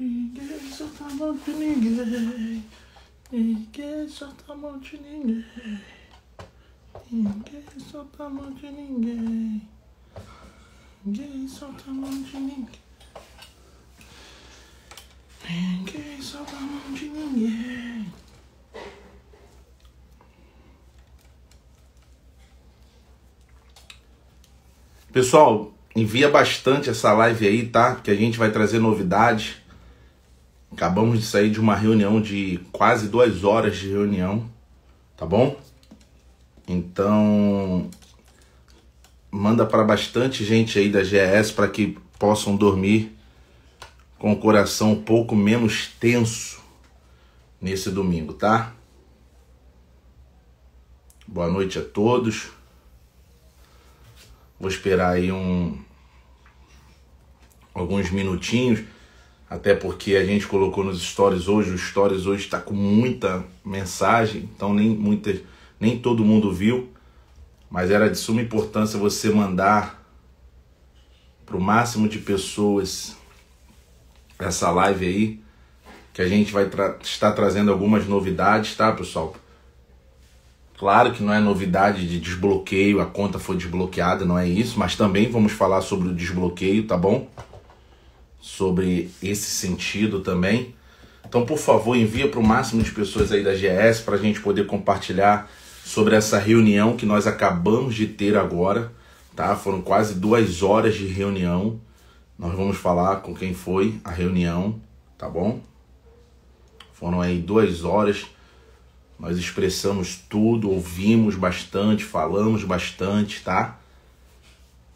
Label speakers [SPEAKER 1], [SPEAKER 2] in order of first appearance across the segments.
[SPEAKER 1] Ninguém solta a mão de ninguém. Ninguém solta a mão de ninguém. Ninguém solta a mão de ninguém. Ninguém solta a mão de ninguém. Ninguém solta a mão de ninguém. Pessoal, envia bastante essa live aí, tá? Que a gente vai trazer novidades. Acabamos de sair de uma reunião de quase duas horas de reunião, tá bom? Então, manda para bastante gente aí da GS para que possam dormir com o coração um pouco menos tenso nesse domingo, tá? Boa noite a todos. Vou esperar aí um alguns minutinhos até porque a gente colocou nos stories hoje, o stories hoje está com muita mensagem, então nem, muita, nem todo mundo viu, mas era de suma importância você mandar para o máximo de pessoas essa live aí, que a gente vai tra estar trazendo algumas novidades, tá, pessoal? Claro que não é novidade de desbloqueio, a conta foi desbloqueada, não é isso, mas também vamos falar sobre o desbloqueio, tá bom? sobre esse sentido também. Então, por favor, envia para o máximo de pessoas aí da GS para a gente poder compartilhar sobre essa reunião que nós acabamos de ter agora. Tá? Foram quase duas horas de reunião. Nós vamos falar com quem foi a reunião, tá bom? Foram aí duas horas. Nós expressamos tudo, ouvimos bastante, falamos bastante, tá?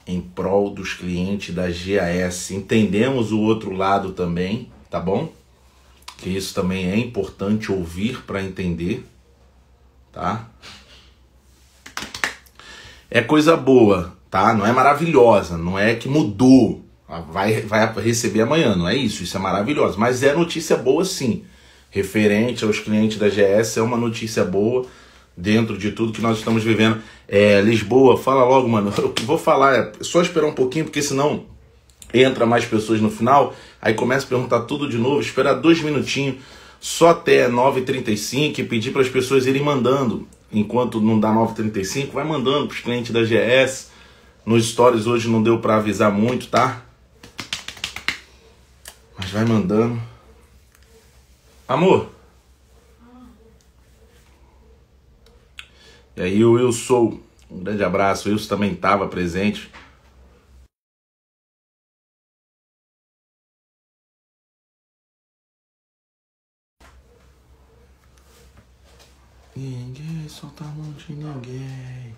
[SPEAKER 1] em prol dos clientes da GAS. Entendemos o outro lado também, tá bom? Que isso também é importante ouvir para entender, tá? É coisa boa, tá? Não é maravilhosa, não é que mudou, ah, vai, vai receber amanhã, não é isso, isso é maravilhoso. Mas é notícia boa sim, referente aos clientes da GS, é uma notícia boa dentro de tudo que nós estamos vivendo. É, Lisboa, fala logo, mano. Eu vou falar é só esperar um pouquinho, porque senão entra mais pessoas no final, aí começa a perguntar tudo de novo, esperar dois minutinhos, só até 9h35 e pedir para as pessoas irem mandando. Enquanto não dá 9h35, vai mandando para os clientes da GS. Nos stories hoje não deu para avisar muito, tá? Mas vai mandando. Amor, É, e aí o Will Sou, um grande abraço. O Wilson também estava presente. Ninguém solta a mão de ninguém.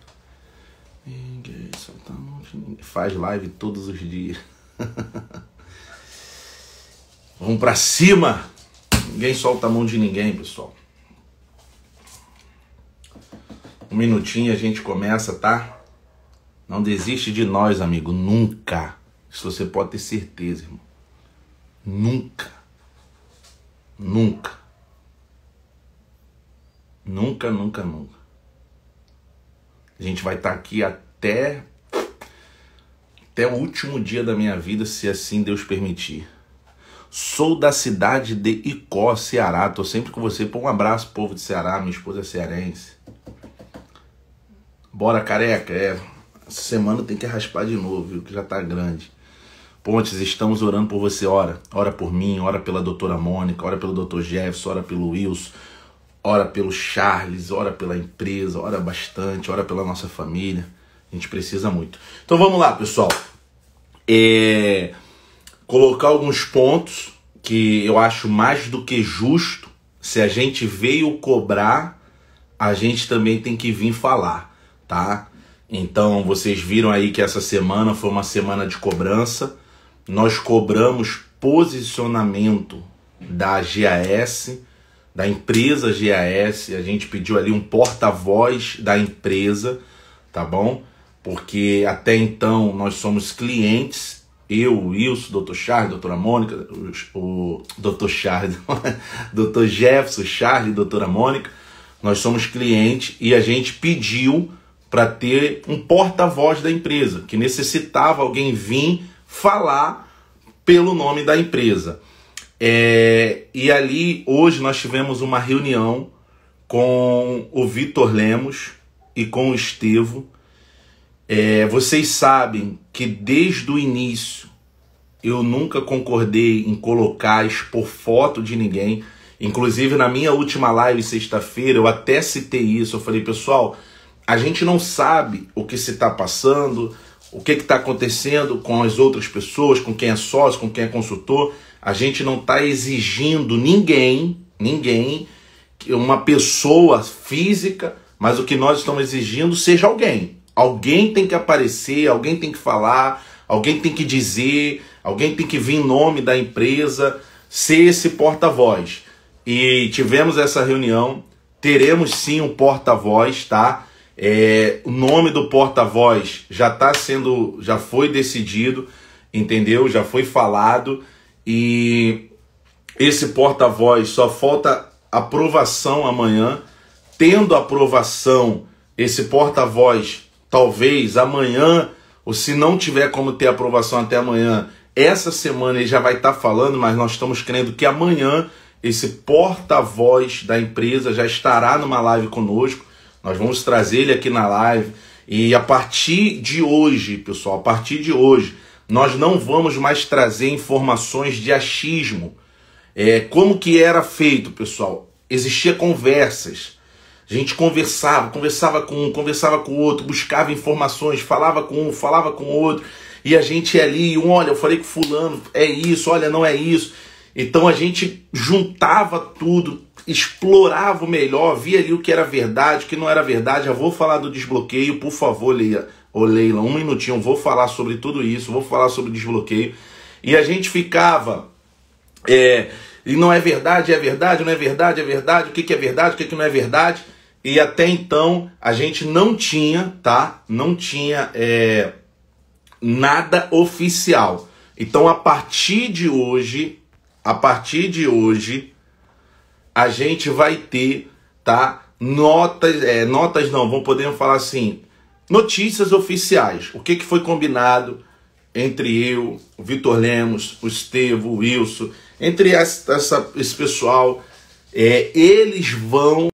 [SPEAKER 1] Ninguém solta a mão de ninguém. Faz live todos os dias. Vamos pra cima! Ninguém solta a mão de ninguém, pessoal. Um minutinho a gente começa, tá? Não desiste de nós, amigo, nunca. Isso você pode ter certeza, irmão. Nunca. Nunca. Nunca, nunca, nunca. A gente vai estar tá aqui até até o último dia da minha vida, se assim Deus permitir. Sou da cidade de Icó, Ceará. Tô sempre com você. Pô, um abraço, povo de Ceará. Minha esposa é cearense. Bora, careca. É, essa semana tem que raspar de novo, viu? Que já tá grande. Pontes, estamos orando por você, ora. Ora por mim, ora pela doutora Mônica, ora pelo doutor Jefferson, ora pelo Wilson, ora pelo Charles, ora pela empresa, ora bastante, ora pela nossa família. A gente precisa muito. Então vamos lá, pessoal. É... Colocar alguns pontos que eu acho mais do que justo. Se a gente veio cobrar, a gente também tem que vir falar tá? Então vocês viram aí que essa semana foi uma semana de cobrança. Nós cobramos posicionamento da GAS, da empresa GAS. A gente pediu ali um porta-voz da empresa, tá bom? Porque até então nós somos clientes eu, o Wilson, doutor Charles, doutora Mônica, o doutor Charles, doutor Jefferson, Charles, doutora Mônica, nós somos clientes e a gente pediu para ter um porta-voz da empresa, que necessitava alguém vir falar pelo nome da empresa. É, e ali, hoje, nós tivemos uma reunião com o Vitor Lemos e com o Estevo. É, vocês sabem que desde o início eu nunca concordei em colocar, expor foto de ninguém. Inclusive, na minha última live sexta-feira, eu até citei isso. Eu falei, pessoal, a gente não sabe o que se está passando, o que está acontecendo com as outras pessoas, com quem é sócio, com quem é consultor. A gente não está exigindo ninguém, ninguém, uma pessoa física, mas o que nós estamos exigindo seja alguém. Alguém tem que aparecer, alguém tem que falar, alguém tem que dizer, alguém tem que vir em nome da empresa, ser esse porta-voz. E tivemos essa reunião, teremos sim um porta-voz, tá? É, o nome do porta-voz já está sendo, já foi decidido, entendeu? Já foi falado e esse porta-voz só falta aprovação amanhã. Tendo aprovação, esse porta-voz talvez amanhã, ou se não tiver como ter aprovação até amanhã, essa semana ele já vai estar tá falando, mas nós estamos crendo que amanhã esse porta-voz da empresa já estará numa live conosco nós vamos trazer ele aqui na live. E a partir de hoje, pessoal, a partir de hoje, nós não vamos mais trazer informações de achismo. É, como que era feito, pessoal? Existia conversas. A gente conversava, conversava com um, conversava com o outro, buscava informações, falava com um, falava com o outro, e a gente ali, um, olha, eu falei com fulano, é isso, olha, não é isso. Então a gente juntava tudo, explorava melhor, via ali o que era verdade, o que não era verdade. Já vou falar do desbloqueio, por favor, Leia, ou Leila, um minutinho, vou falar sobre tudo isso, vou falar sobre desbloqueio. E a gente ficava. É, e não é verdade, é verdade, não é verdade, é verdade, o que, que é verdade, o que, que não é verdade. E até então a gente não tinha, tá? Não tinha é, nada oficial. Então a partir de hoje, a partir de hoje, a gente vai ter, tá? Notas, é, notas não, vamos poder falar assim, notícias oficiais. O que, que foi combinado entre eu, o Vitor Lemos, o Estevo, o Wilson, entre essa, essa esse pessoal, é, eles vão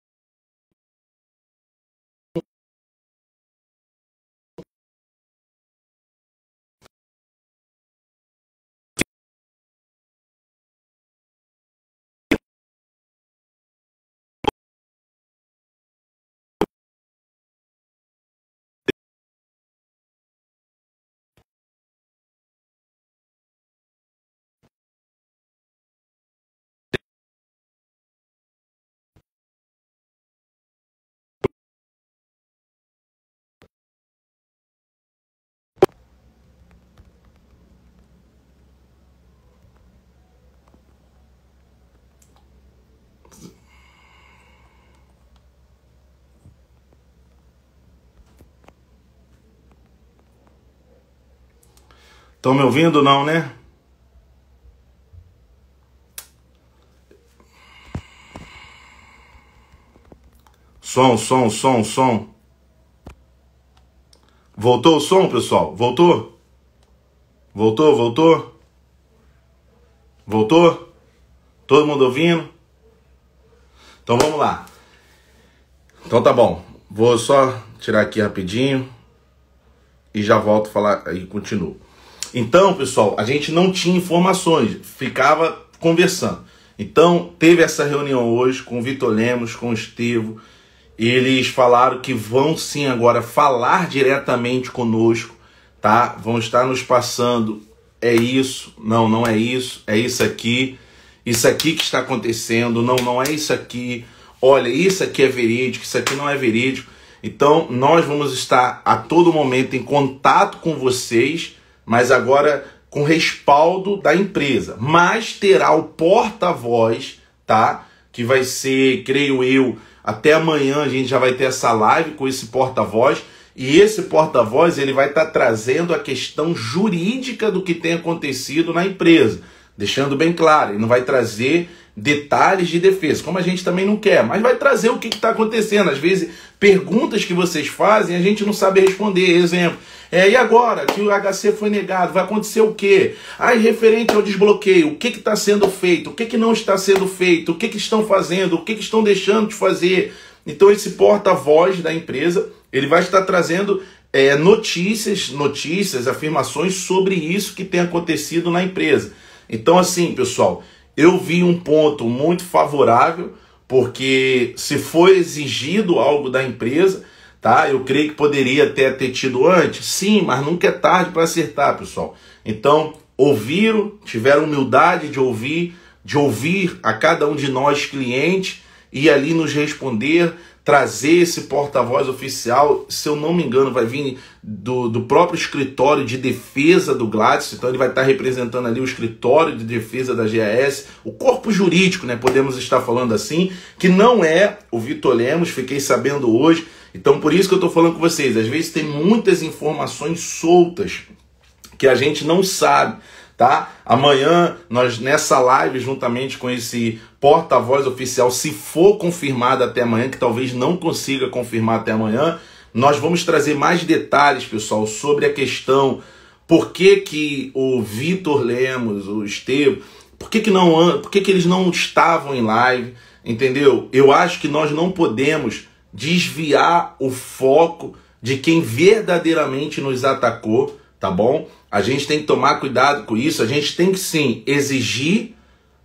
[SPEAKER 1] Estão me ouvindo não, né? Som, som, som, som. Voltou o som, pessoal? Voltou? Voltou, voltou? Voltou? Todo mundo ouvindo? Então vamos lá. Então tá bom. Vou só tirar aqui rapidinho e já volto a falar e continuo. Então, pessoal, a gente não tinha informações, ficava conversando. Então, teve essa reunião hoje com o Vitor Lemos, com o Estevo. Eles falaram que vão sim agora falar diretamente conosco, tá? Vão estar nos passando. É isso, não, não é isso, é isso aqui, isso aqui que está acontecendo, não, não é isso aqui. Olha, isso aqui é verídico, isso aqui não é verídico. Então, nós vamos estar a todo momento em contato com vocês mas agora com respaldo da empresa. Mas terá o porta-voz, tá? Que vai ser, creio eu, até amanhã a gente já vai ter essa live com esse porta-voz. E esse porta-voz ele vai estar tá trazendo a questão jurídica do que tem acontecido na empresa, deixando bem claro. Ele não vai trazer detalhes de defesa, como a gente também não quer, mas vai trazer o que está acontecendo. Às vezes, perguntas que vocês fazem a gente não sabe responder. Exemplo, é, e agora que o HC foi negado, vai acontecer o quê? Aí, referente ao desbloqueio, o que está sendo feito, o que, que não está sendo feito, o que, que estão fazendo, o que, que estão deixando de fazer. Então, esse porta-voz da empresa, ele vai estar trazendo é, notícias, notícias, afirmações sobre isso que tem acontecido na empresa. Então, assim, pessoal, eu vi um ponto muito favorável, porque se for exigido algo da empresa, tá? Eu creio que poderia até ter tido antes, sim, mas nunca é tarde para acertar, pessoal. Então, ouviram, tiveram humildade de ouvir, de ouvir a cada um de nós clientes e ali nos responder trazer esse porta-voz oficial, se eu não me engano, vai vir do, do próprio escritório de defesa do Gladys, então ele vai estar representando ali o escritório de defesa da GAS, o corpo jurídico, né? Podemos estar falando assim, que não é o Vitor Lemos, fiquei sabendo hoje. Então, por isso que eu estou falando com vocês, às vezes tem muitas informações soltas que a gente não sabe tá? Amanhã nós nessa live juntamente com esse porta-voz oficial, se for confirmado até amanhã, que talvez não consiga confirmar até amanhã, nós vamos trazer mais detalhes, pessoal, sobre a questão por que, que o Vitor Lemos, o Estevam, por que, que não, por que, que eles não estavam em live, entendeu? Eu acho que nós não podemos desviar o foco de quem verdadeiramente nos atacou, tá bom? A gente tem que tomar cuidado com isso. A gente tem que sim exigir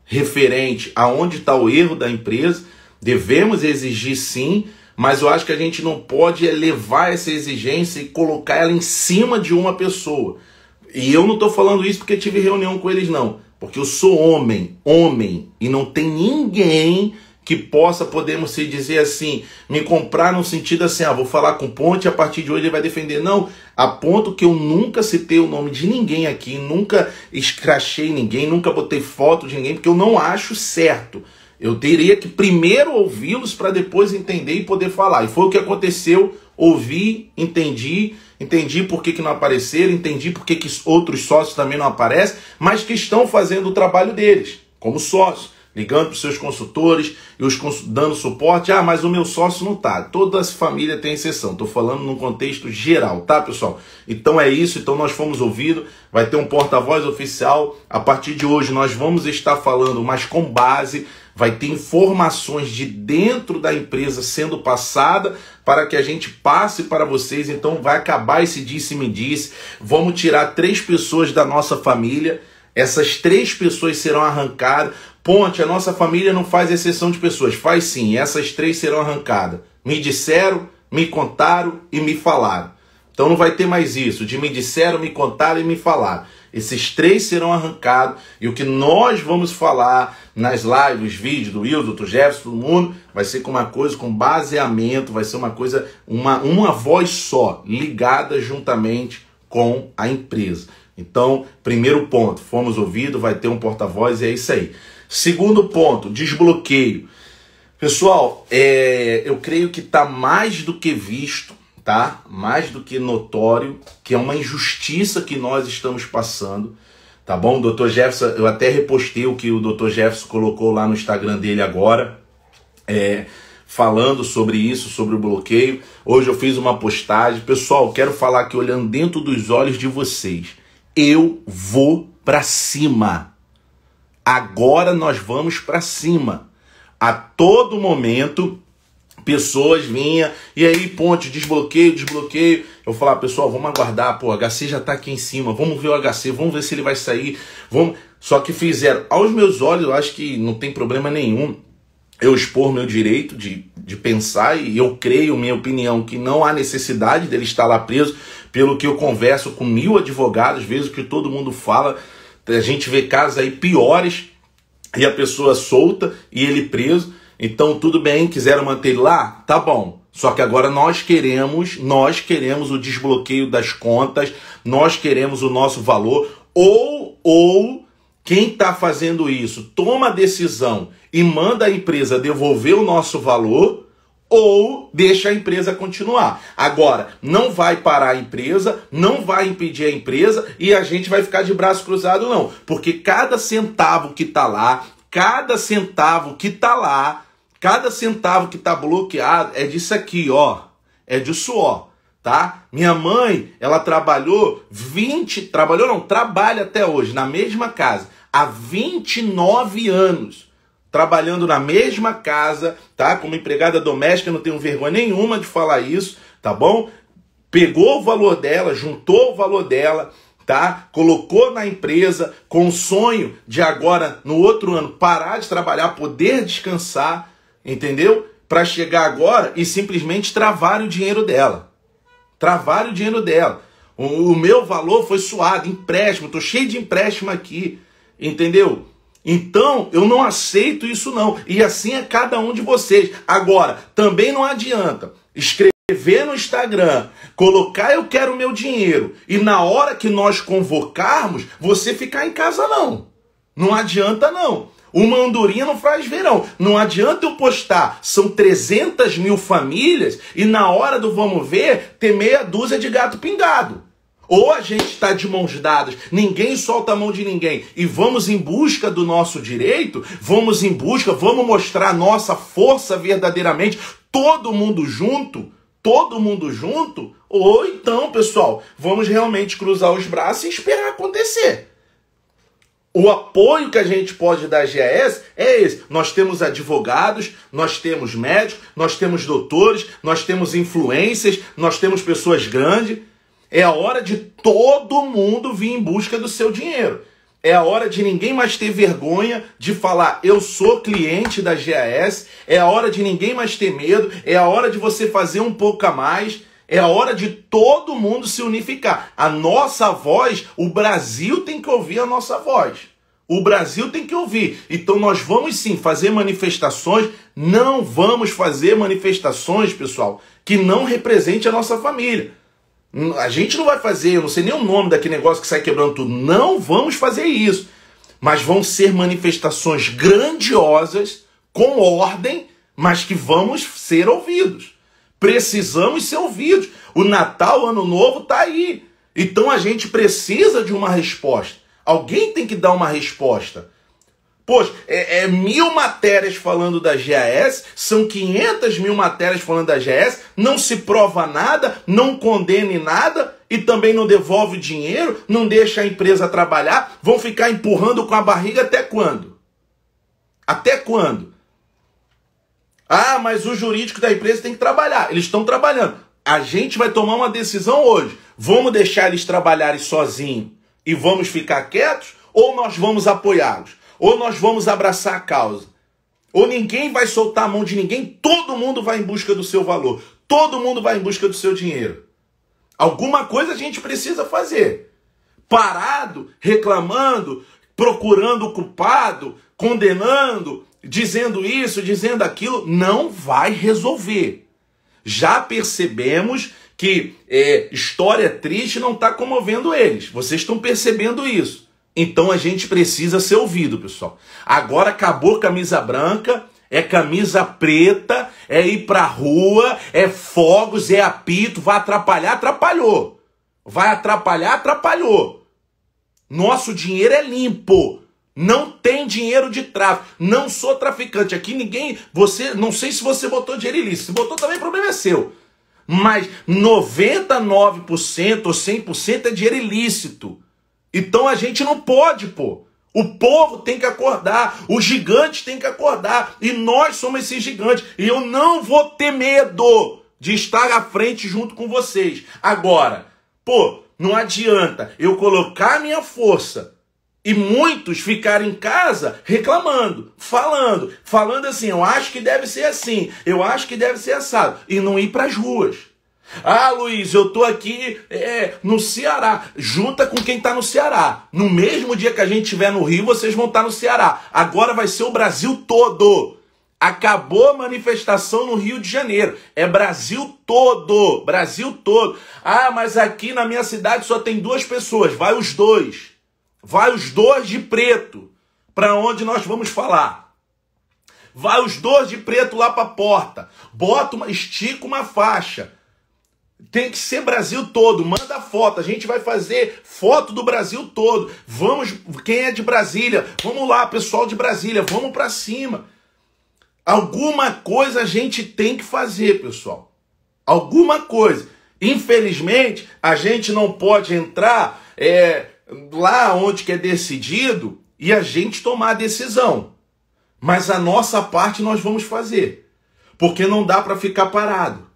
[SPEAKER 1] referente aonde está o erro da empresa. Devemos exigir sim, mas eu acho que a gente não pode elevar essa exigência e colocar ela em cima de uma pessoa. E eu não estou falando isso porque tive reunião com eles, não. Porque eu sou homem, homem, e não tem ninguém que possa, podemos se dizer assim, me comprar no sentido assim, ah, vou falar com Ponte, a partir de hoje ele vai defender. Não, a ponto que eu nunca citei o nome de ninguém aqui, nunca escrachei ninguém, nunca botei foto de ninguém, porque eu não acho certo. Eu teria que primeiro ouvi-los para depois entender e poder falar. E foi o que aconteceu, ouvi, entendi, entendi por que, que não apareceram, entendi por que, que outros sócios também não aparecem, mas que estão fazendo o trabalho deles, como sócios ligando para os seus consultores e os cons... dando suporte. Ah, mas o meu sócio não está. Toda a família tem exceção. Estou falando num contexto geral, tá, pessoal? Então é isso. Então nós fomos ouvidos. Vai ter um porta-voz oficial a partir de hoje. Nós vamos estar falando, mas com base vai ter informações de dentro da empresa sendo passada para que a gente passe para vocês. Então vai acabar esse disse-me-disse. Vamos tirar três pessoas da nossa família. Essas três pessoas serão arrancadas. Ponte, a nossa família não faz exceção de pessoas. Faz sim, essas três serão arrancadas. Me disseram, me contaram e me falaram. Então não vai ter mais isso de me disseram, me contaram e me falaram. Esses três serão arrancados e o que nós vamos falar nas lives, vídeos do Will, do Jefferson, do mundo, vai ser com uma coisa, com baseamento, vai ser uma coisa, uma, uma voz só, ligada juntamente com a empresa. Então, primeiro ponto, fomos ouvidos, vai ter um porta-voz e é isso aí. Segundo ponto, desbloqueio. Pessoal, é, eu creio que está mais do que visto, tá? Mais do que notório, que é uma injustiça que nós estamos passando. Tá bom? Doutor Jefferson, eu até repostei o que o Doutor Jefferson colocou lá no Instagram dele agora, é, falando sobre isso, sobre o bloqueio. Hoje eu fiz uma postagem. Pessoal, quero falar que olhando dentro dos olhos de vocês, eu vou para cima. Agora nós vamos para cima. A todo momento, pessoas vinham, e aí, ponte, desbloqueio, desbloqueio. Eu falava, pessoal, vamos aguardar, pô, o HC já tá aqui em cima, vamos ver o HC, vamos ver se ele vai sair. Vamos... Só que fizeram, aos meus olhos, eu acho que não tem problema nenhum eu expor meu direito de, de pensar, e eu creio, minha opinião, que não há necessidade dele estar lá preso, pelo que eu converso com mil advogados, vejo que todo mundo fala. A gente vê casos aí piores e a pessoa solta e ele preso. Então, tudo bem, quiseram manter ele lá? Tá bom. Só que agora nós queremos, nós queremos o desbloqueio das contas, nós queremos o nosso valor, ou, ou quem está fazendo isso toma a decisão e manda a empresa devolver o nosso valor, ou deixa a empresa continuar. Agora, não vai parar a empresa, não vai impedir a empresa e a gente vai ficar de braço cruzado não, porque cada centavo que tá lá, cada centavo que tá lá, cada centavo que tá bloqueado é disso aqui, ó, é disso ó, tá? Minha mãe, ela trabalhou 20, trabalhou não, trabalha até hoje na mesma casa há 29 anos trabalhando na mesma casa, tá? Como empregada doméstica, não tenho vergonha nenhuma de falar isso, tá bom? Pegou o valor dela, juntou o valor dela, tá? Colocou na empresa com o sonho de agora no outro ano parar de trabalhar, poder descansar, entendeu? Para chegar agora e simplesmente travar o dinheiro dela. Travar o dinheiro dela. O, o meu valor foi suado, empréstimo, tô cheio de empréstimo aqui, entendeu? Então, eu não aceito isso não. E assim é cada um de vocês. Agora, também não adianta escrever no Instagram, colocar eu quero meu dinheiro e na hora que nós convocarmos, você ficar em casa não. Não adianta não. Uma andorinha não faz verão. Não adianta eu postar. São 300 mil famílias e na hora do vamos ver, ter meia dúzia de gato pingado. Ou a gente está de mãos dadas, ninguém solta a mão de ninguém e vamos em busca do nosso direito, vamos em busca, vamos mostrar nossa força verdadeiramente, todo mundo junto, todo mundo junto, ou então, pessoal, vamos realmente cruzar os braços e esperar acontecer. O apoio que a gente pode dar à GES é esse. Nós temos advogados, nós temos médicos, nós temos doutores, nós temos influências, nós temos pessoas grandes é a hora de todo mundo vir em busca do seu dinheiro. É a hora de ninguém mais ter vergonha de falar eu sou cliente da GAS. É a hora de ninguém mais ter medo. É a hora de você fazer um pouco a mais. É a hora de todo mundo se unificar. A nossa voz, o Brasil tem que ouvir a nossa voz. O Brasil tem que ouvir. Então nós vamos sim fazer manifestações, não vamos fazer manifestações, pessoal, que não represente a nossa família. A gente não vai fazer, eu não sei nem o nome daquele negócio que sai quebrando tudo. Não vamos fazer isso. Mas vão ser manifestações grandiosas, com ordem, mas que vamos ser ouvidos. Precisamos ser ouvidos. O Natal, o Ano Novo está aí. Então a gente precisa de uma resposta. Alguém tem que dar uma resposta. Poxa, é, é, mil matérias falando da GAS, são 500 mil matérias falando da GAS, não se prova nada, não condene nada e também não devolve dinheiro, não deixa a empresa trabalhar, vão ficar empurrando com a barriga até quando? Até quando? Ah, mas o jurídico da empresa tem que trabalhar. Eles estão trabalhando. A gente vai tomar uma decisão hoje. Vamos deixar eles trabalharem sozinhos e vamos ficar quietos ou nós vamos apoiá-los? Ou nós vamos abraçar a causa, ou ninguém vai soltar a mão de ninguém, todo mundo vai em busca do seu valor, todo mundo vai em busca do seu dinheiro. Alguma coisa a gente precisa fazer. Parado, reclamando, procurando o culpado, condenando, dizendo isso, dizendo aquilo, não vai resolver. Já percebemos que é, história triste não está comovendo eles. Vocês estão percebendo isso. Então a gente precisa ser ouvido, pessoal. Agora acabou camisa branca, é camisa preta, é ir pra rua, é fogos, é apito, vai atrapalhar, atrapalhou. Vai atrapalhar, atrapalhou. Nosso dinheiro é limpo. Não tem dinheiro de tráfico. Não sou traficante. Aqui ninguém. Você. Não sei se você botou dinheiro ilícito. Se botou também, o problema é seu. Mas 99% ou 100% é dinheiro ilícito. Então a gente não pode, pô. O povo tem que acordar, o gigante tem que acordar, e nós somos esses gigantes. E eu não vou ter medo de estar à frente junto com vocês. Agora, pô, não adianta eu colocar minha força e muitos ficarem em casa reclamando, falando, falando assim, eu acho que deve ser assim, eu acho que deve ser assado, e não ir para as ruas. Ah, Luiz, eu tô aqui é, no Ceará. Junta com quem tá no Ceará. No mesmo dia que a gente estiver no Rio, vocês vão estar tá no Ceará. Agora vai ser o Brasil todo. Acabou a manifestação no Rio de Janeiro. É Brasil todo. Brasil todo. Ah, mas aqui na minha cidade só tem duas pessoas. Vai os dois. Vai os dois de preto. Para onde nós vamos falar? Vai os dois de preto lá para a porta. Bota uma, estica uma faixa. Tem que ser Brasil todo. Manda foto. A gente vai fazer foto do Brasil todo. Vamos, quem é de Brasília? Vamos lá, pessoal de Brasília, vamos para cima. Alguma coisa a gente tem que fazer, pessoal. Alguma coisa. Infelizmente, a gente não pode entrar é, lá onde que é decidido e a gente tomar a decisão. Mas a nossa parte nós vamos fazer. Porque não dá para ficar parado.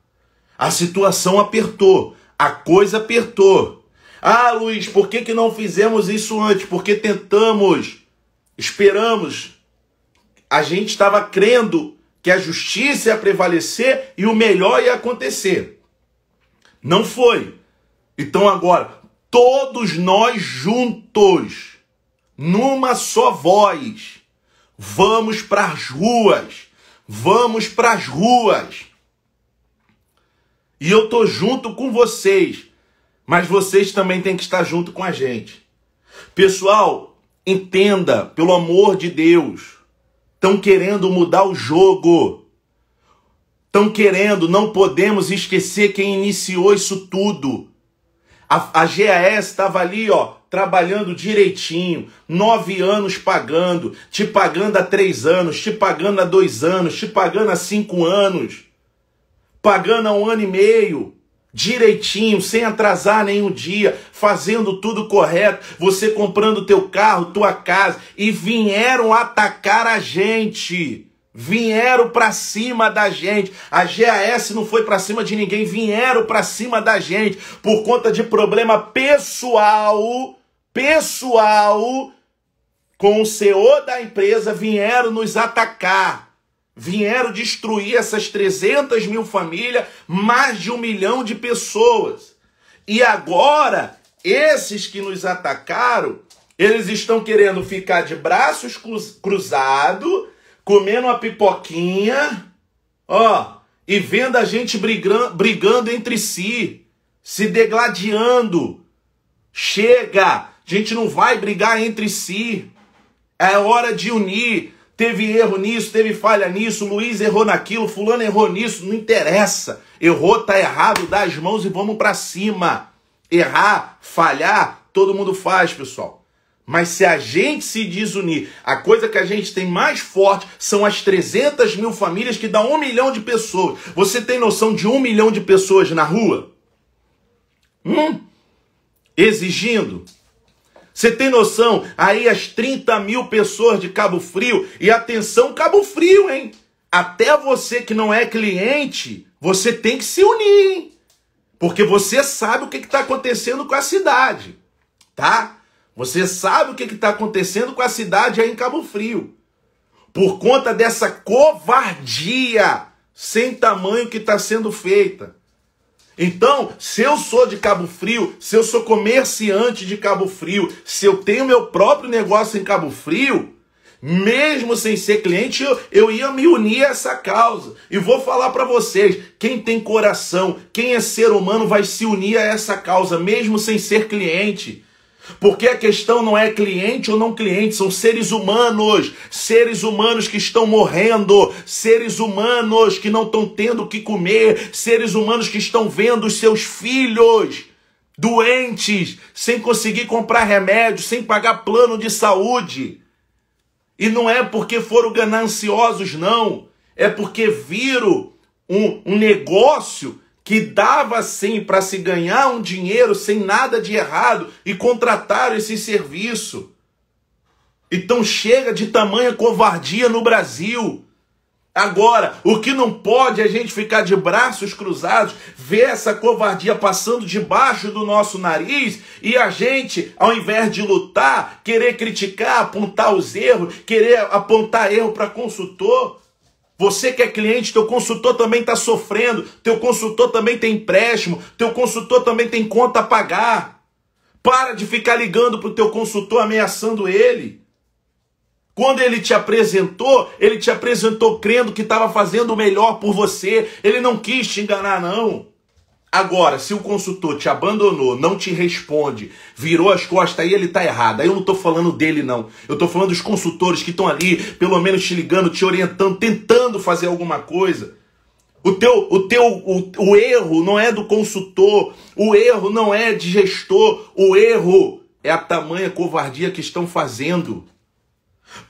[SPEAKER 1] A situação apertou, a coisa apertou. Ah, Luiz, por que, que não fizemos isso antes? Porque tentamos, esperamos. A gente estava crendo que a justiça ia prevalecer e o melhor ia acontecer. Não foi. Então agora, todos nós juntos, numa só voz, vamos para as ruas. Vamos para as ruas e eu tô junto com vocês, mas vocês também têm que estar junto com a gente. Pessoal, entenda, pelo amor de Deus, estão querendo mudar o jogo. Estão querendo, não podemos esquecer quem iniciou isso tudo. A, a GAS estava ali, ó, trabalhando direitinho, nove anos pagando, te pagando há três anos, te pagando há dois anos, te pagando há cinco anos pagando há um ano e meio, direitinho, sem atrasar nenhum dia, fazendo tudo correto, você comprando teu carro, tua casa, e vieram atacar a gente. Vieram para cima da gente. A GAS não foi para cima de ninguém, vieram para cima da gente por conta de problema pessoal, pessoal com o CEO da empresa vieram nos atacar. Vieram destruir essas 300 mil famílias, mais de um milhão de pessoas. E agora, esses que nos atacaram, eles estão querendo ficar de braços cruzados, comendo uma pipoquinha, ó, e vendo a gente brigando, brigando entre si, se degladiando. Chega! A gente não vai brigar entre si. É hora de unir. Teve erro nisso, teve falha nisso, Luiz errou naquilo, fulano errou nisso, não interessa. Errou, tá errado, dá as mãos e vamos para cima. Errar, falhar, todo mundo faz, pessoal. Mas se a gente se desunir, a coisa que a gente tem mais forte são as 300 mil famílias que dá um milhão de pessoas. Você tem noção de um milhão de pessoas na rua? Hum? Exigindo você tem noção? Aí as 30 mil pessoas de Cabo Frio, e atenção, Cabo Frio, hein? Até você que não é cliente, você tem que se unir, hein? Porque você sabe o que está acontecendo com a cidade, tá? Você sabe o que está acontecendo com a cidade aí em Cabo Frio. Por conta dessa covardia sem tamanho que está sendo feita. Então, se eu sou de Cabo Frio, se eu sou comerciante de Cabo Frio, se eu tenho meu próprio negócio em Cabo Frio, mesmo sem ser cliente, eu, eu ia me unir a essa causa. E vou falar para vocês: quem tem coração, quem é ser humano, vai se unir a essa causa, mesmo sem ser cliente. Porque a questão não é cliente ou não cliente, são seres humanos, seres humanos que estão morrendo, seres humanos que não estão tendo o que comer, seres humanos que estão vendo os seus filhos doentes, sem conseguir comprar remédio, sem pagar plano de saúde. E não é porque foram gananciosos, não, é porque viram um, um negócio que dava sim para se ganhar um dinheiro sem nada de errado e contrataram esse serviço. Então chega de tamanha covardia no Brasil. Agora, o que não pode é a gente ficar de braços cruzados, ver essa covardia passando debaixo do nosso nariz e a gente, ao invés de lutar, querer criticar, apontar os erros, querer apontar erro para consultor. Você que é cliente, teu consultor também está sofrendo, teu consultor também tem empréstimo, teu consultor também tem conta a pagar. Para de ficar ligando para o teu consultor ameaçando ele. Quando ele te apresentou, ele te apresentou crendo que estava fazendo o melhor por você. Ele não quis te enganar, não. Agora, se o consultor te abandonou, não te responde, virou as costas, aí ele tá errado. Aí eu não tô falando dele, não. Eu tô falando dos consultores que estão ali, pelo menos te ligando, te orientando, tentando fazer alguma coisa. O teu, o teu, o, o erro não é do consultor, o erro não é de gestor, o erro é a tamanha covardia que estão fazendo.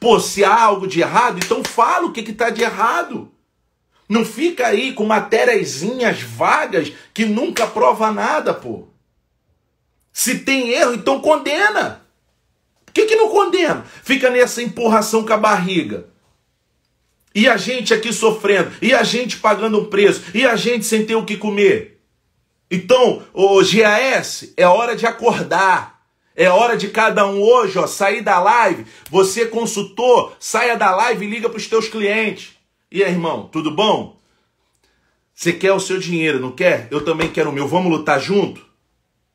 [SPEAKER 1] Pô, se há algo de errado, então fala o que que tá de errado. Não fica aí com matériazinhas vagas que nunca prova nada, pô. Se tem erro, então condena. Por que, que não condena? Fica nessa empurração com a barriga. E a gente aqui sofrendo, e a gente pagando o preço, e a gente sem ter o que comer. Então, o GAS, é hora de acordar. É hora de cada um hoje, ó, sair da live. Você consultor, saia da live e liga para os teus clientes. E aí, irmão, tudo bom? Você quer o seu dinheiro, não quer? Eu também quero o meu. Vamos lutar junto?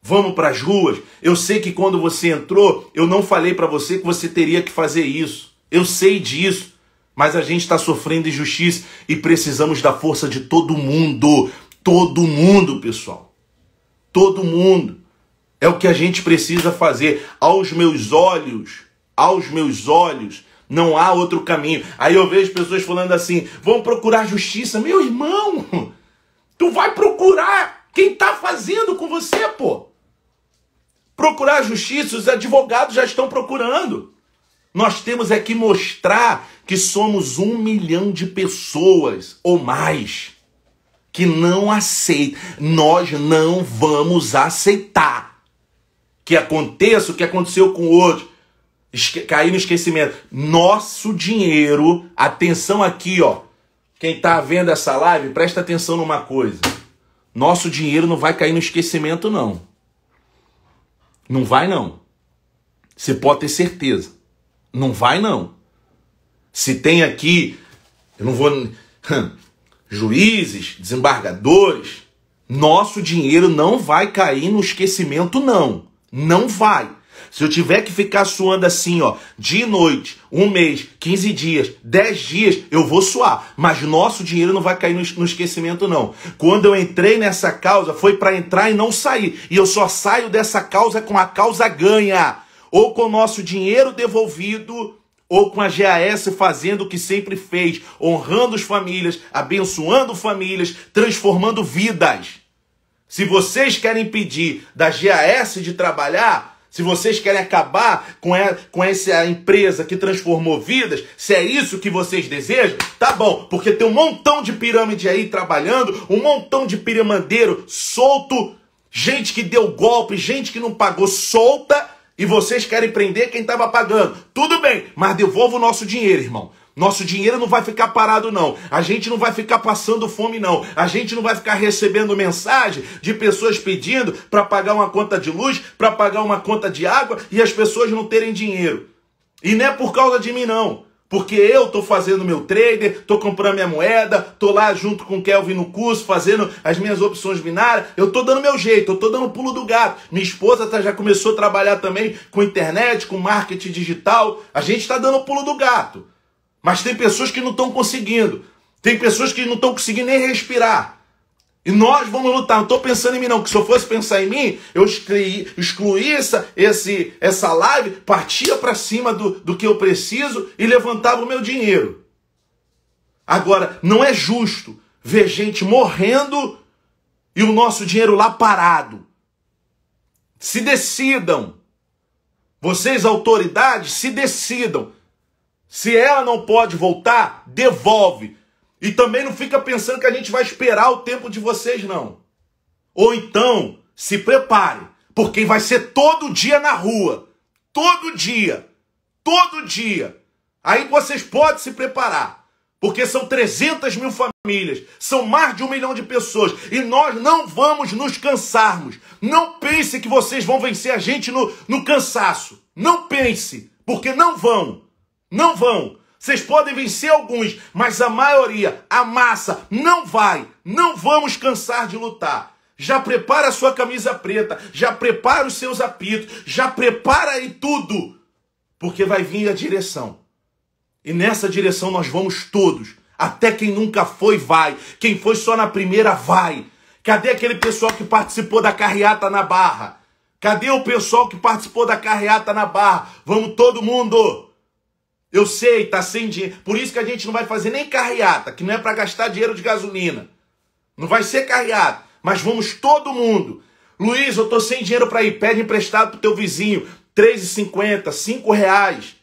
[SPEAKER 1] Vamos para as ruas. Eu sei que quando você entrou, eu não falei para você que você teria que fazer isso. Eu sei disso. Mas a gente está sofrendo injustiça e precisamos da força de todo mundo. Todo mundo, pessoal. Todo mundo. É o que a gente precisa fazer. Aos meus olhos, aos meus olhos, não há outro caminho. Aí eu vejo pessoas falando assim: vão procurar justiça. Meu irmão, tu vai procurar quem está fazendo com você, pô. Procurar justiça, os advogados já estão procurando. Nós temos é que mostrar que somos um milhão de pessoas ou mais que não aceita. Nós não vamos aceitar que aconteça o que aconteceu com o outro. Esque cair no esquecimento. Nosso dinheiro, atenção aqui, ó. Quem está vendo essa live, presta atenção numa coisa. Nosso dinheiro não vai cair no esquecimento, não. Não vai, não. Você pode ter certeza. Não vai, não. Se tem aqui, eu não vou. Hum, juízes, desembargadores, nosso dinheiro não vai cair no esquecimento, não. Não vai. Se eu tiver que ficar suando assim, ó, de noite, um mês, 15 dias, 10 dias, eu vou suar. Mas nosso dinheiro não vai cair no, esquecimento, não. Quando eu entrei nessa causa, foi para entrar e não sair. E eu só saio dessa causa com a causa ganha. Ou com o nosso dinheiro devolvido ou com a GAS fazendo o que sempre fez, honrando as famílias, abençoando famílias, transformando vidas. Se vocês querem pedir da GAS de trabalhar, se vocês querem acabar com, a, com essa empresa que transformou vidas, se é isso que vocês desejam, tá bom, porque tem um montão de pirâmide aí trabalhando, um montão de piramandeiro solto, gente que deu golpe, gente que não pagou solta, e vocês querem prender quem estava pagando. Tudo bem, mas devolva o nosso dinheiro, irmão. Nosso dinheiro não vai ficar parado, não. A gente não vai ficar passando fome, não. A gente não vai ficar recebendo mensagem de pessoas pedindo para pagar uma conta de luz, para pagar uma conta de água e as pessoas não terem dinheiro. E não é por causa de mim, não. Porque eu tô fazendo meu trader, tô comprando minha moeda, tô lá junto com o Kelvin no curso, fazendo as minhas opções binárias, eu tô dando meu jeito, eu tô dando pulo do gato. Minha esposa tá, já começou a trabalhar também com internet, com marketing digital. A gente está dando pulo do gato. Mas tem pessoas que não estão conseguindo. Tem pessoas que não estão conseguindo nem respirar. E nós vamos lutar. Não estou pensando em mim, não. Que se eu fosse pensar em mim, eu excluí, excluí essa, esse, essa live, partia para cima do, do que eu preciso e levantava o meu dinheiro. Agora, não é justo ver gente morrendo e o nosso dinheiro lá parado. Se decidam. Vocês, autoridades, se decidam. Se ela não pode voltar, devolve. E também não fica pensando que a gente vai esperar o tempo de vocês, não. Ou então, se prepare, porque vai ser todo dia na rua. Todo dia. Todo dia. Aí vocês podem se preparar, porque são 300 mil famílias, são mais de um milhão de pessoas, e nós não vamos nos cansarmos. Não pense que vocês vão vencer a gente no, no cansaço. Não pense, porque não vão. Não vão. Vocês podem vencer alguns, mas a maioria, a massa, não vai. Não vamos cansar de lutar. Já prepara a sua camisa preta, já prepara os seus apitos, já prepara aí tudo, porque vai vir a direção. E nessa direção nós vamos todos. Até quem nunca foi, vai. Quem foi só na primeira, vai. Cadê aquele pessoal que participou da carreata na barra? Cadê o pessoal que participou da carreata na barra? Vamos todo mundo! Eu sei, tá sem dinheiro. Por isso que a gente não vai fazer nem carreata, que não é para gastar dinheiro de gasolina. Não vai ser carreata, mas vamos todo mundo. Luiz, eu tô sem dinheiro para ir, pede emprestado pro teu vizinho, R$ 3,50, cinco reais.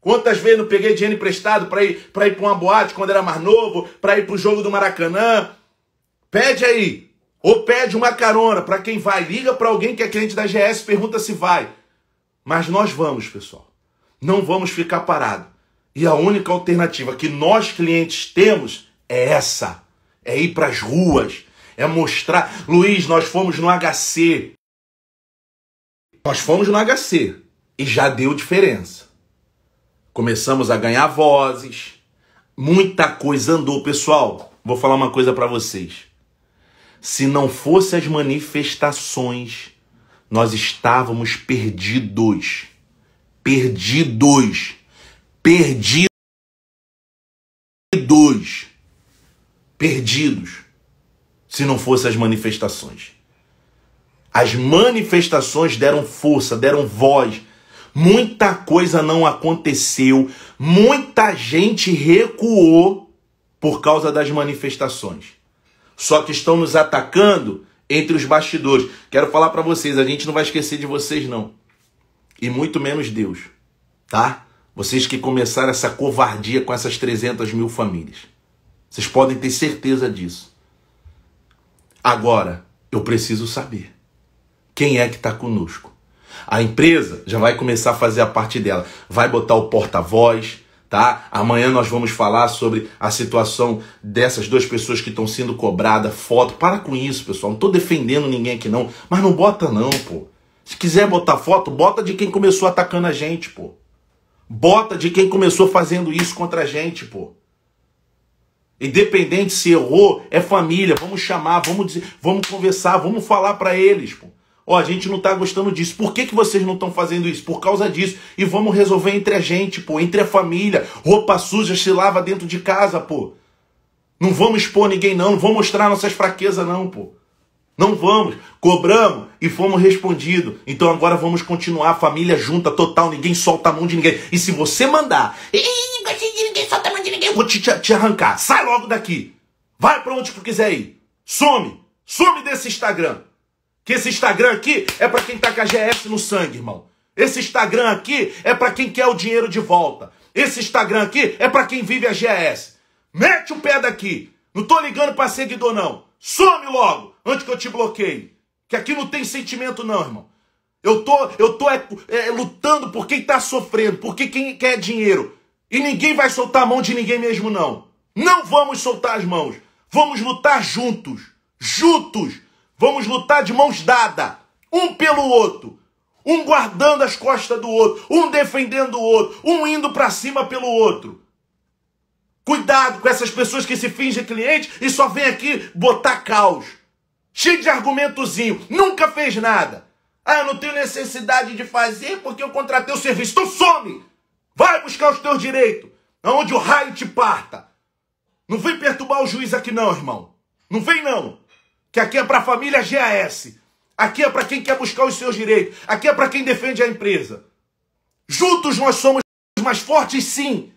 [SPEAKER 1] Quantas vezes não peguei dinheiro emprestado para ir para ir uma boate quando era mais novo, para ir para o jogo do Maracanã? Pede aí, ou pede uma carona para quem vai, liga para alguém que é cliente da GS, pergunta se vai. Mas nós vamos, pessoal. Não vamos ficar parado. E a única alternativa que nós clientes temos é essa: é ir para as ruas, é mostrar. Luiz, nós fomos no HC. Nós fomos no HC e já deu diferença. Começamos a ganhar vozes, muita coisa andou, pessoal. Vou falar uma coisa para vocês. Se não fosse as manifestações, nós estávamos perdidos. Perdidos. Perdidos. Perdidos. Se não fossem as manifestações. As manifestações deram força, deram voz. Muita coisa não aconteceu, muita gente recuou por causa das manifestações. Só que estão nos atacando entre os bastidores. Quero falar para vocês, a gente não vai esquecer de vocês não e muito menos Deus, tá? Vocês que começaram essa covardia com essas 300 mil famílias. Vocês podem ter certeza disso. Agora, eu preciso saber quem é que está conosco. A empresa já vai começar a fazer a parte dela. Vai botar o porta-voz, tá? Amanhã nós vamos falar sobre a situação dessas duas pessoas que estão sendo cobrada foto. Para com isso, pessoal. Não estou defendendo ninguém aqui não, mas não bota não, pô. Se quiser botar foto, bota de quem começou atacando a gente, pô. Bota de quem começou fazendo isso contra a gente, pô. Independente se errou, é família. Vamos chamar, vamos dizer, vamos conversar, vamos falar para eles, pô. Ó, a gente não tá gostando disso. Por que, que vocês não estão fazendo isso? Por causa disso. E vamos resolver entre a gente, pô, entre a família. Roupa suja se lava dentro de casa, pô. Não vamos expor ninguém, não. Não vamos mostrar nossas fraquezas, não, pô. Não vamos. Cobramos e fomos respondidos. Então agora vamos continuar, família junta, total, ninguém solta a mão de ninguém. E se você mandar, ninguém solta a mão de ninguém, vou te, te arrancar. Sai logo daqui. Vai para onde tu quiser ir. Some. Some desse Instagram. Que esse Instagram aqui é para quem tá com a GS no sangue, irmão. Esse Instagram aqui é para quem quer o dinheiro de volta. Esse Instagram aqui é para quem vive a GS. Mete o pé daqui. Não tô ligando para seguidor não. Some logo antes que eu te bloqueie. Que aqui não tem sentimento, não, irmão. Eu tô, eu tô é, é, lutando por quem está sofrendo, por quem quer dinheiro. E ninguém vai soltar a mão de ninguém mesmo, não. Não vamos soltar as mãos. Vamos lutar juntos. Juntos. Vamos lutar de mãos dadas. Um pelo outro. Um guardando as costas do outro. Um defendendo o outro. Um indo para cima pelo outro. Cuidado com essas pessoas que se fingem cliente e só vem aqui botar caos cheio de argumentozinho, nunca fez nada. Ah, eu não tenho necessidade de fazer porque eu contratei o serviço. Então some! Vai buscar os teus direitos, aonde o raio te parta. Não vem perturbar o juiz aqui não, irmão. Não vem não. Que aqui é para a família GAS. Aqui é para quem quer buscar os seus direitos. Aqui é para quem defende a empresa. Juntos nós somos mais fortes, sim.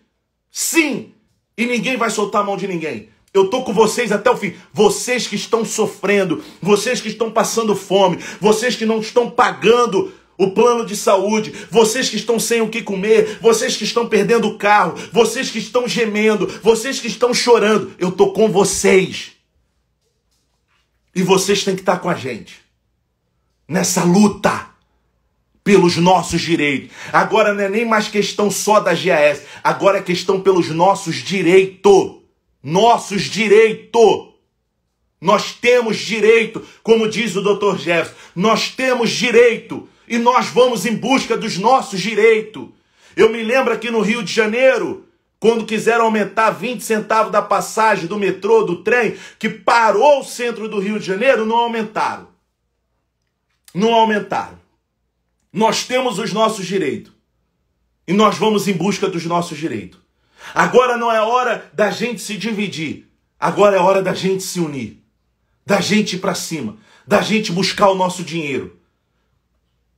[SPEAKER 1] Sim. E ninguém vai soltar a mão de ninguém. Eu tô com vocês até o fim. Vocês que estão sofrendo, vocês que estão passando fome, vocês que não estão pagando o plano de saúde, vocês que estão sem o que comer, vocês que estão perdendo o carro, vocês que estão gemendo, vocês que estão chorando, eu tô com vocês. E vocês têm que estar com a gente nessa luta pelos nossos direitos. Agora não é nem mais questão só da GAS, agora é questão pelos nossos direitos nossos direitos. Nós temos direito, como diz o Dr. Jefferson, nós temos direito e nós vamos em busca dos nossos direitos. Eu me lembro aqui no Rio de Janeiro, quando quiseram aumentar 20 centavos da passagem do metrô, do trem, que parou o centro do Rio de Janeiro, não aumentaram. Não aumentaram. Nós temos os nossos direitos. E nós vamos em busca dos nossos direitos. Agora não é hora da gente se dividir. Agora é hora da gente se unir. Da gente ir para cima. Da gente buscar o nosso dinheiro.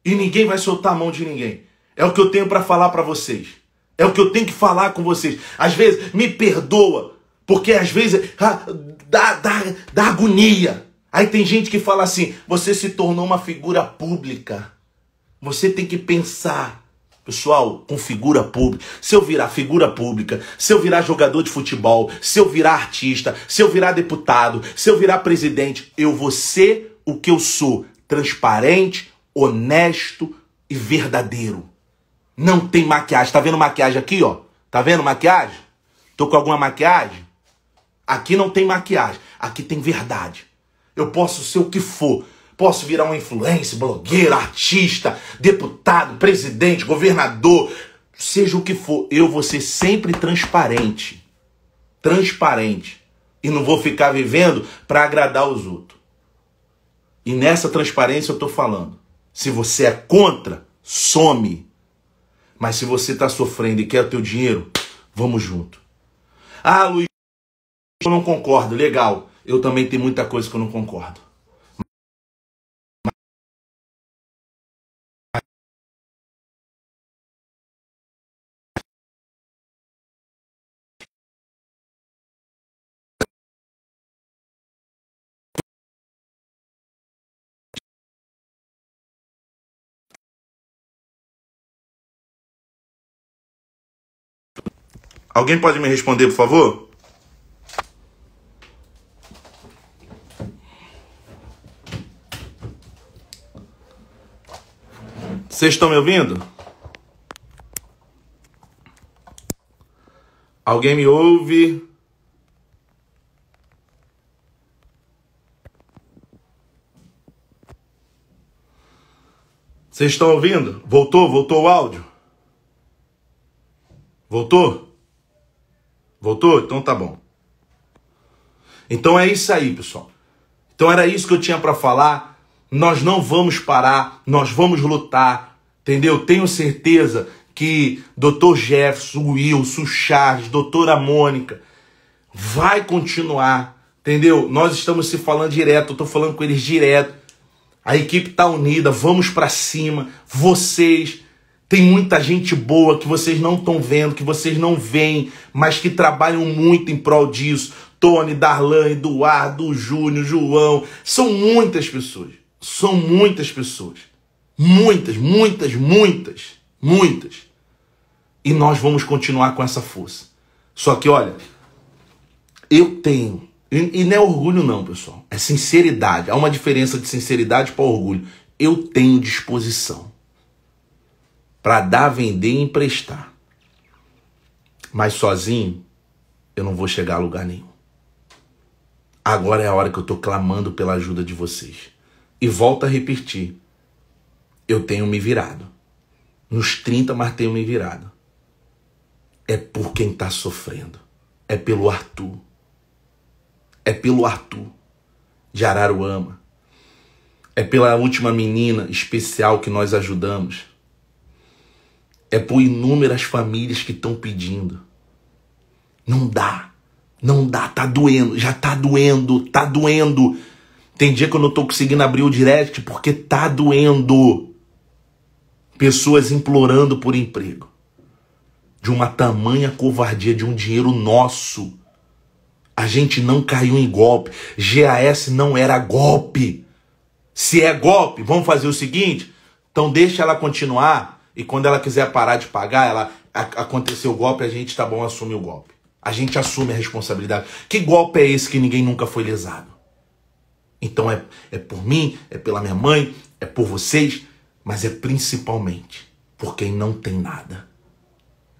[SPEAKER 1] E ninguém vai soltar a mão de ninguém. É o que eu tenho para falar para vocês. É o que eu tenho que falar com vocês. Às vezes, me perdoa. Porque às vezes ah, dá, dá, dá agonia. Aí tem gente que fala assim: você se tornou uma figura pública. Você tem que pensar Pessoal, com figura pública, se eu virar figura pública, se eu virar jogador de futebol, se eu virar artista, se eu virar deputado, se eu virar presidente, eu vou ser o que eu sou: transparente, honesto e verdadeiro. Não tem maquiagem. Tá vendo maquiagem aqui, ó? Tá vendo maquiagem? Tô com alguma maquiagem? Aqui não tem maquiagem, aqui tem verdade. Eu posso ser o que for, Posso virar um influencer, blogueiro, artista, deputado, presidente, governador, seja o que for, eu vou ser sempre transparente. Transparente. E não vou ficar vivendo para agradar os outros. E nessa transparência eu estou falando. Se você é contra, some. Mas se você está sofrendo e quer o teu dinheiro, vamos junto. Ah, Luiz, eu não concordo. Legal. Eu também tenho muita coisa que eu não concordo. Alguém pode me responder, por favor? Vocês estão me ouvindo? Alguém me ouve? Vocês estão ouvindo? Voltou? Voltou o áudio? Voltou? Voltou? Então tá bom. Então é isso aí, pessoal. Então era isso que eu tinha para falar. Nós não vamos parar, nós vamos lutar, entendeu? Tenho certeza que Dr. Jefferson, Wilson, Charles, doutora Mônica, vai continuar, entendeu? Nós estamos se falando direto, eu tô falando com eles direto. A equipe tá unida, vamos para cima. Vocês, tem muita gente boa que vocês não estão vendo, que vocês não veem, mas que trabalham muito em prol disso. Tony, Darlan, Eduardo, Júnior, João. São muitas pessoas. São muitas pessoas. Muitas, muitas, muitas, muitas. E nós vamos continuar com essa força. Só que, olha, eu tenho. E, e não é orgulho, não, pessoal. É sinceridade. Há uma diferença de sinceridade para orgulho. Eu tenho disposição para dar, vender e emprestar. Mas sozinho eu não vou chegar a lugar nenhum. Agora é a hora que eu estou clamando pela ajuda de vocês. E volto a repetir: eu tenho me virado. Nos 30, mas tenho me virado. É por quem está sofrendo. É pelo Arthur. É pelo Arthur de Araruama. É pela última menina especial que nós ajudamos é por inúmeras famílias que estão pedindo. Não dá, não dá, tá doendo, já tá doendo, tá doendo. Tem dia que eu não tô conseguindo abrir o direct porque tá doendo. Pessoas implorando por emprego. De uma tamanha covardia de um dinheiro nosso. A gente não caiu em golpe. GAS não era golpe. Se é golpe, vamos fazer o seguinte: então deixa ela continuar e quando ela quiser parar de pagar, ela aconteceu o golpe, a gente tá bom, assume o golpe. A gente assume a responsabilidade. Que golpe é esse que ninguém nunca foi lesado? Então é, é por mim, é pela minha mãe, é por vocês, mas é principalmente por quem não tem nada.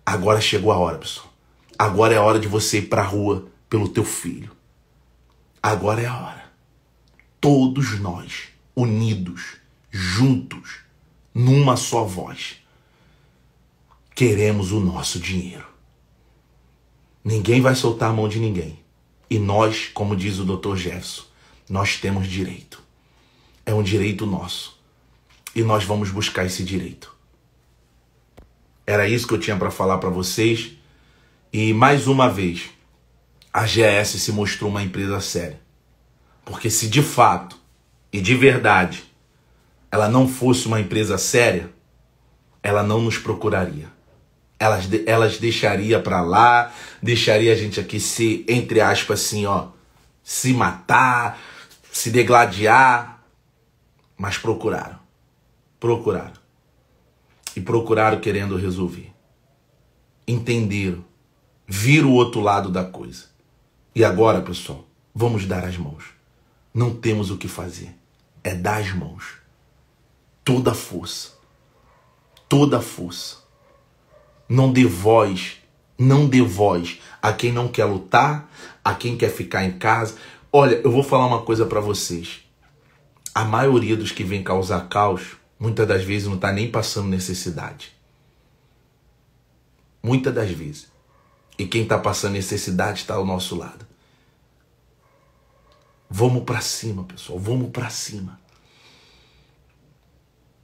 [SPEAKER 1] Agora chegou a hora, pessoal. Agora é a hora de você ir para a rua pelo teu filho. Agora é a hora. Todos nós, unidos, juntos, numa só voz queremos o nosso dinheiro. Ninguém vai soltar a mão de ninguém. E nós, como diz o Dr. Jefferson, nós temos direito. É um direito nosso. E nós vamos buscar esse direito. Era isso que eu tinha para falar para vocês. E mais uma vez, a GES se mostrou uma empresa séria. Porque se de fato e de verdade ela não fosse uma empresa séria, ela não nos procuraria. Elas, elas deixaria para lá, deixaria a gente aqui se, entre aspas, assim, ó, se matar, se degladiar. Mas procuraram. Procuraram. E procuraram querendo resolver. Entenderam. Viram o outro lado da coisa. E agora, pessoal, vamos dar as mãos. Não temos o que fazer. É dar as mãos. Toda a força. Toda a força não dê voz, não dê voz a quem não quer lutar, a quem quer ficar em casa. Olha, eu vou falar uma coisa para vocês. A maioria dos que vem causar caos, muitas das vezes não está nem passando necessidade. Muitas das vezes. E quem está passando necessidade está ao nosso lado. Vamos para cima, pessoal. Vamos para cima.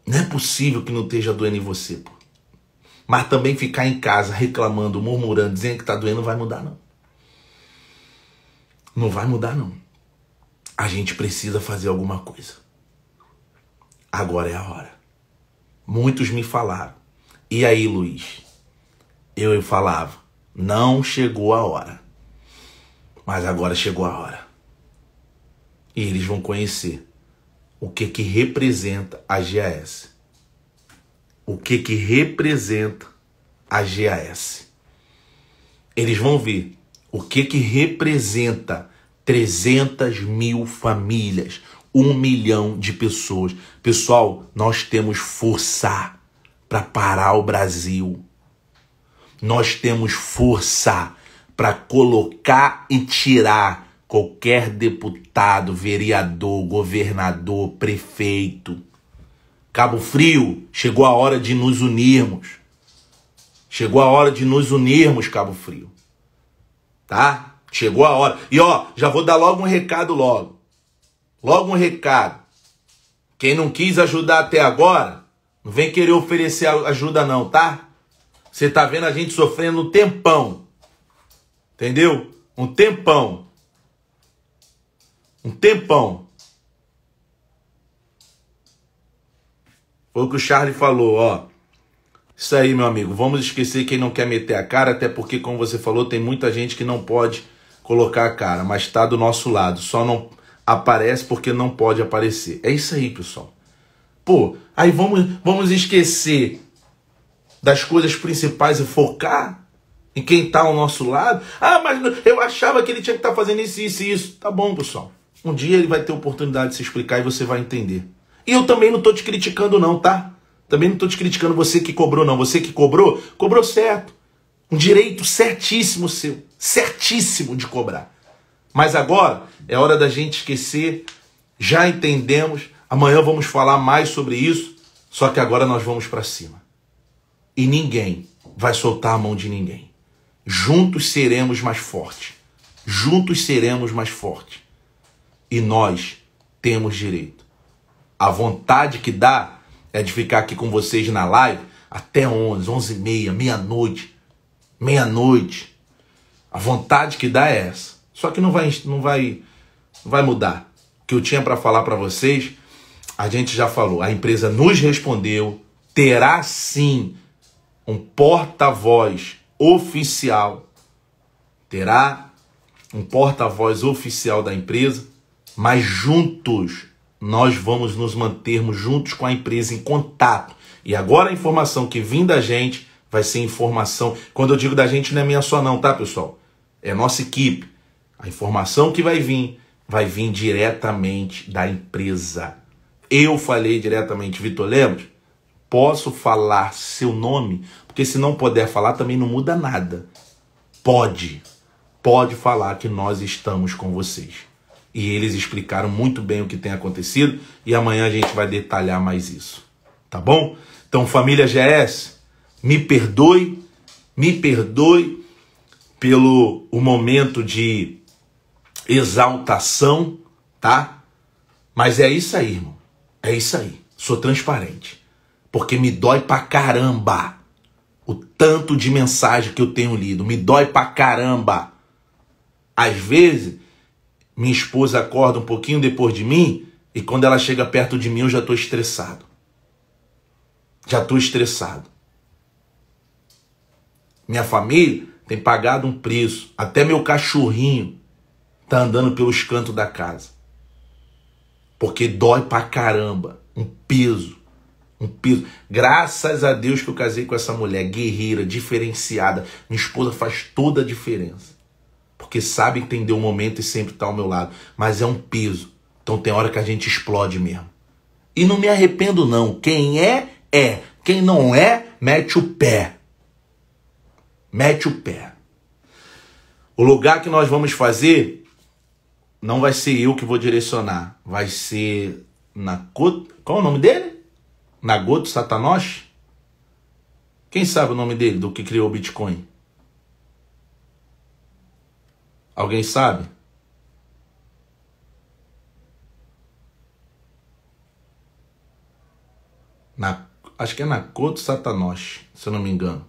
[SPEAKER 1] Não é possível que não esteja doendo em você, pô. Mas também ficar em casa reclamando, murmurando, dizendo que está doendo, não vai mudar, não. Não vai mudar, não. A gente precisa fazer alguma coisa. Agora é a hora. Muitos me falaram. E aí, Luiz? Eu falava, não chegou a hora. Mas agora chegou a hora. E eles vão conhecer o que, que representa a GAS o que que representa a GAS. Eles vão ver o que que representa 300 mil famílias, um milhão de pessoas. Pessoal, nós temos força para parar o Brasil. Nós temos força para colocar e tirar qualquer deputado, vereador, governador, prefeito Cabo Frio, chegou a hora de nos unirmos. Chegou a hora de nos unirmos, Cabo Frio. Tá? Chegou a hora. E ó, já vou dar logo um recado logo. Logo um recado. Quem não quis ajudar até agora, não vem querer oferecer ajuda não, tá? Você tá vendo a gente sofrendo um tempão. Entendeu? Um tempão. Um tempão. Foi o que o Charlie falou, ó. Isso aí, meu amigo. Vamos esquecer quem não quer meter a cara, até porque, como você falou, tem muita gente que não pode colocar a cara, mas está do nosso lado. Só não aparece porque não pode aparecer. É isso aí, pessoal. Pô, aí vamos, vamos esquecer das coisas principais e focar em quem está ao nosso lado. Ah, mas eu achava que ele tinha que estar tá fazendo isso, isso e isso. Tá bom, pessoal. Um dia ele vai ter oportunidade de se explicar e você vai entender. E eu também não estou te criticando, não, tá? Também não estou te criticando você que cobrou, não. Você que cobrou, cobrou certo. Um direito certíssimo seu. Certíssimo de cobrar. Mas agora é hora da gente esquecer. Já entendemos. Amanhã vamos falar mais sobre isso. Só que agora nós vamos para cima. E ninguém vai soltar a mão de ninguém. Juntos seremos mais fortes. Juntos seremos mais fortes. E nós temos direito a vontade que dá é de ficar aqui com vocês na live até 11, 11 e meia, meia-noite. Meia-noite. A vontade que dá é essa. Só que não vai, não vai, vai mudar. O que eu tinha para falar para vocês, a gente já falou. A empresa nos respondeu. Terá sim um porta-voz oficial. Terá um porta-voz oficial da empresa, mas juntos nós vamos nos mantermos juntos com a empresa em contato. E agora a informação que vem da gente vai ser informação. Quando eu digo da gente, não é minha só, não, tá, pessoal? É nossa equipe. A informação que vai vir, vai vir diretamente da empresa. Eu falei diretamente, Vitor Lemos, posso falar seu nome? Porque se não puder falar, também não muda nada. Pode, pode falar que nós estamos com vocês. E eles explicaram muito bem o que tem acontecido e amanhã a gente vai detalhar mais isso. Tá bom? Então, família GS, me perdoe, me perdoe pelo o momento de exaltação, tá? Mas é isso aí, irmão. É isso aí. Sou transparente. Porque me dói pra caramba o tanto de mensagem que eu tenho lido. Me dói pra caramba. Às vezes, minha esposa acorda um pouquinho depois de mim e quando ela chega perto de mim eu já estou estressado. Já estou estressado. Minha família tem pagado um preço. Até meu cachorrinho tá andando pelos cantos da casa. Porque dói pra caramba. Um peso. Um peso. Graças a Deus que eu casei com essa mulher guerreira, diferenciada. Minha esposa faz toda a diferença porque sabe entender o momento e sempre está ao meu lado. Mas é um peso. Então tem hora que a gente explode mesmo. E não me arrependo, não. Quem é, é. Quem não é, mete o pé. Mete o pé. O lugar que nós vamos fazer não vai ser eu que vou direcionar. Vai ser co- Qual é o nome dele? Nagoto Satanoshi? Quem sabe o nome dele, do que criou o Bitcoin? Alguém sabe? Na, acho que é na Nakoto Satanoshi, se eu não me engano.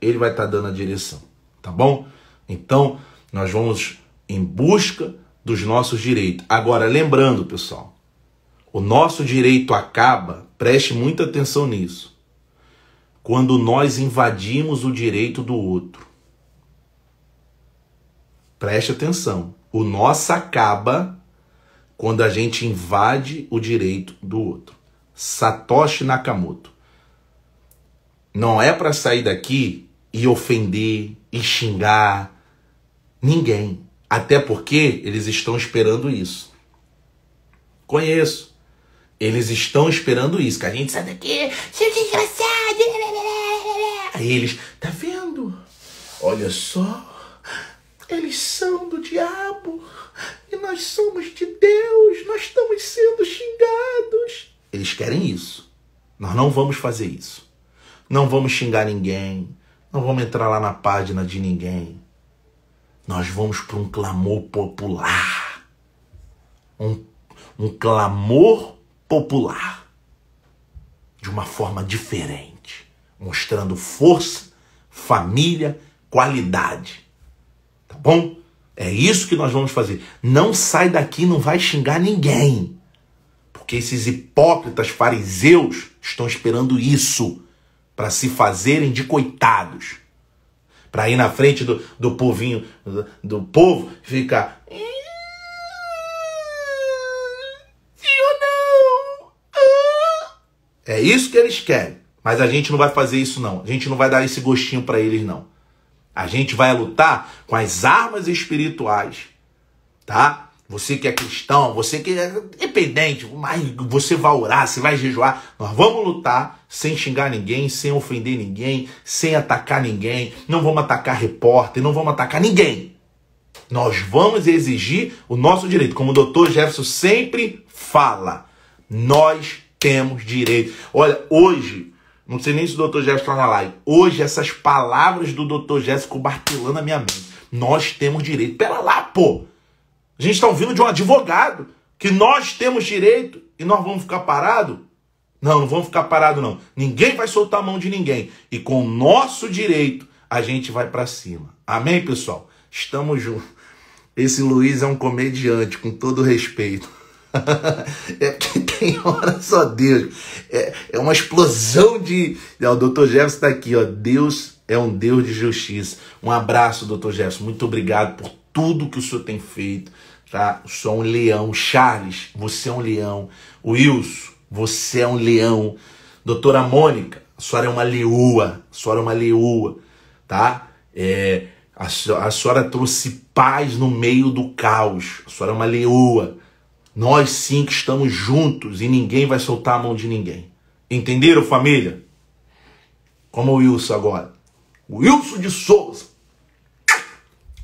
[SPEAKER 1] Ele vai estar tá dando a direção, tá bom? Então, nós vamos em busca dos nossos direitos. Agora, lembrando, pessoal, o nosso direito acaba, preste muita atenção nisso, quando nós invadimos o direito do outro. Preste atenção. O nosso acaba quando a gente invade o direito do outro. Satoshi Nakamoto. Não é para sair daqui e ofender e xingar ninguém. Até porque eles estão esperando isso. Conheço. Eles estão esperando isso, que a gente sai daqui, seu desgraçado. Aí eles, tá vendo? Olha só, eles são do diabo e nós somos de Deus, nós estamos sendo xingados. Eles querem isso. Nós não vamos fazer isso. Não vamos xingar ninguém, não vamos entrar lá na página de ninguém. Nós vamos para um clamor popular. Um, um clamor popular. De uma forma diferente, mostrando força, família, qualidade bom? É isso que nós vamos fazer. Não sai daqui, não vai xingar ninguém. Porque esses hipócritas fariseus estão esperando isso para se fazerem de coitados. Para ir na frente do, do povinho, do, do povo, ficar. não. É isso que eles querem. Mas a gente não vai fazer isso não. A gente não vai dar esse gostinho para eles não. A gente vai lutar com as armas espirituais, tá? Você que é cristão, você que é dependente, mas você vai orar, você vai jejuar. Nós vamos lutar sem xingar ninguém, sem ofender ninguém, sem atacar ninguém. Não vamos atacar repórter, não vamos atacar ninguém. Nós vamos exigir o nosso direito. Como o doutor Jefferson sempre fala, nós temos direito. Olha, hoje não sei nem se o Dr. Jéssico está na live. Hoje, essas palavras do Dr. Jéssico bartelando a minha mente. Nós temos direito. Pera lá, pô! A gente está ouvindo de um advogado que nós temos direito e nós vamos ficar parado? Não, não vamos ficar parado não. Ninguém vai soltar a mão de ninguém. E com o nosso direito, a gente vai para cima. Amém, pessoal? Estamos juntos. Esse Luiz é um comediante, com todo respeito é, tem hora só Deus. É, é uma explosão de. Não, o Dr. Jefferson está aqui, ó. Deus é um Deus de justiça. Um abraço, Dr. Jefferson. Muito obrigado por tudo que o senhor tem feito. Tá? é um leão. Charles, você é um leão. Wilson, você é um leão. Doutora Mônica, a senhora é uma leoa. A senhora é uma leoa. Tá? É, a, a senhora trouxe paz no meio do caos. A senhora é uma leoa. Nós sim que estamos juntos e ninguém vai soltar a mão de ninguém. Entenderam, família? Como o Wilson agora. Wilson de Souza.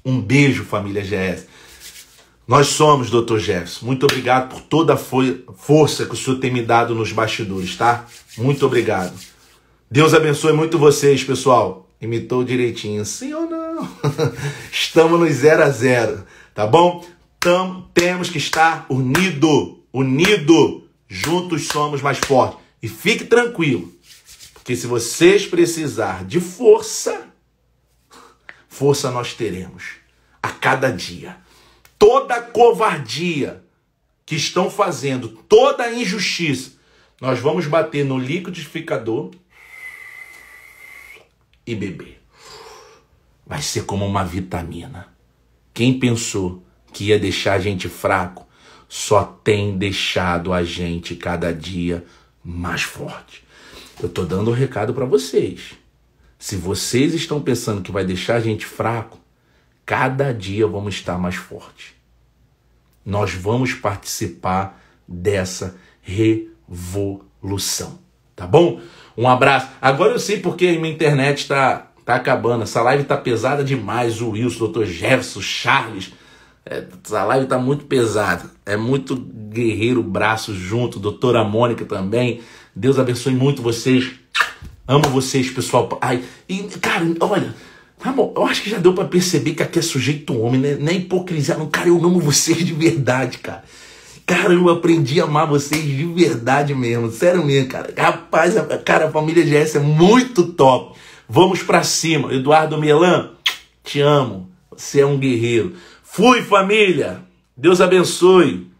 [SPEAKER 1] Um beijo, família GS. Nós somos, Dr. Jefferson. Muito obrigado por toda a força que o senhor tem me dado nos bastidores, tá? Muito obrigado. Deus abençoe muito vocês, pessoal. Imitou direitinho, sim ou não? Estamos no zero a zero, tá bom? tam, temos que estar unido, unido. Juntos somos mais fortes. E fique tranquilo, porque se vocês precisar de força, força nós teremos a cada dia. Toda covardia que estão fazendo, toda injustiça, nós vamos bater no liquidificador e beber. Vai ser como uma vitamina. Quem pensou que ia deixar a gente fraco, só tem deixado a gente cada dia mais forte. Eu tô dando um recado para vocês. Se vocês estão pensando que vai deixar a gente fraco, cada dia vamos estar mais forte. Nós vamos participar dessa revolução, tá bom? Um abraço. Agora eu sei porque minha internet está tá acabando. Essa live tá pesada demais. O Wilson, o Dr. Jefferson, o Charles, é, essa live tá muito pesada. É muito guerreiro, braço junto. Doutora Mônica também. Deus abençoe muito vocês. Amo vocês, pessoal. Ai, e, cara, olha. amor, eu acho que já deu para perceber que aqui é sujeito homem, né? Nem é hipocrisia. Não, cara, eu amo vocês de verdade, cara. Cara, eu aprendi a amar vocês de verdade mesmo. Sério mesmo, cara. Rapaz, cara, a família GS é muito top. Vamos para cima. Eduardo Melan, te amo. Você é um guerreiro. Fui, família. Deus abençoe.